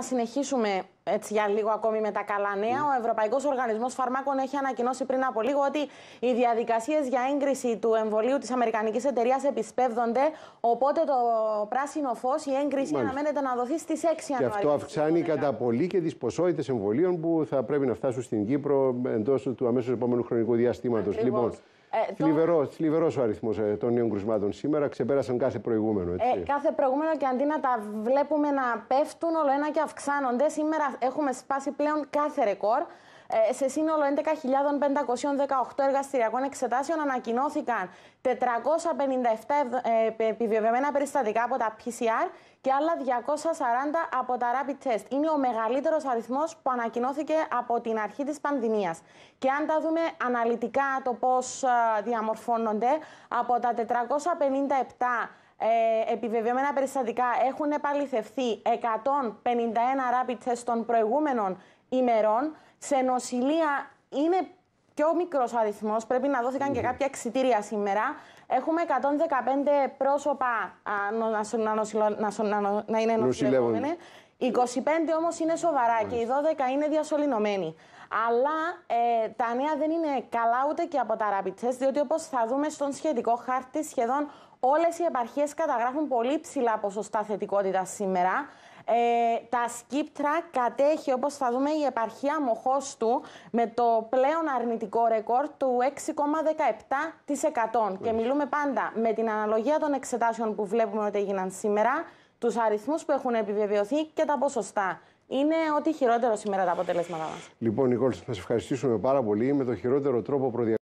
να συνεχίσουμε έτσι για λίγο ακόμη με τα καλά νέα. Ναι. Ο Ευρωπαϊκός Οργανισμός Φαρμάκων έχει ανακοινώσει πριν από λίγο ότι οι διαδικασίες για έγκριση του εμβολίου της Αμερικανικής εταιρείας επισπεύδονται. Οπότε το πράσινο φως, η έγκριση αναμένεται να δοθεί στις 6 Ιανουαρίου. Και αυτό αυξάνει κατά πολύ και τις ποσότητες εμβολίων που θα πρέπει να φτάσουν στην Κύπρο εντός του αμέσως επόμενου χρονικού διαστήματος. Λοιπόν, ε, το... ο αριθμός ε, των νέων κρουσμάτων σήμερα. Ξεπέρασαν κάθε προηγούμενο. Έτσι. Ε, κάθε προηγούμενο και αντί να τα βλέπουμε να πέφτουν, όλο ένα και αυξάνονται. Σήμερα έχουμε σπάσει πλέον κάθε ρεκόρ. Ε, σε σύνολο 11.518 εργαστηριακών εξετάσεων ανακοινώθηκαν 457 ε, επιβεβαιωμένα περιστατικά από τα PCR και άλλα 240 από τα rapid test. Είναι ο μεγαλύτερος αριθμός που ανακοινώθηκε από την αρχή της πανδημίας. Και αν τα δούμε αναλυτικά το πώς ε, διαμορφώνονται, από τα 457 ε, επιβεβαιωμένα περιστατικά έχουν επαληθευθεί 151 rapid test των προηγούμενων ημερών. Σε νοσηλεία είναι πιο μικρός αριθμός. Πρέπει να δόθηκαν και κάποια εξητήρια σήμερα. Έχουμε 115 πρόσωπα να, είναι νοσηλεύονται. 25 όμως είναι σοβαρά και οι 12 είναι διασωληνωμένοι. Αλλά ε, τα νέα δεν είναι καλά ούτε και από τα rapid διότι όπως θα δούμε στον σχετικό χάρτη, σχεδόν όλες οι επαρχίες καταγράφουν πολύ ψηλά ποσοστά θετικότητας σήμερα. Ε, τα σκύπτρα κατέχει, όπως θα δούμε, η επαρχία μοχός του με το πλέον αρνητικό ρεκόρ του 6,17%. Και μιλούμε πάντα με την αναλογία των εξετάσεων που βλέπουμε ότι έγιναν σήμερα τους αριθμούς που έχουν επιβεβαιωθεί και τα ποσοστά. Είναι ό,τι χειρότερο σήμερα τα αποτελέσματά μας. Λοιπόν, Νικόλ, θα σας ευχαριστήσουμε πάρα πολύ. Με το χειρότερο τρόπο προδιαγραφή.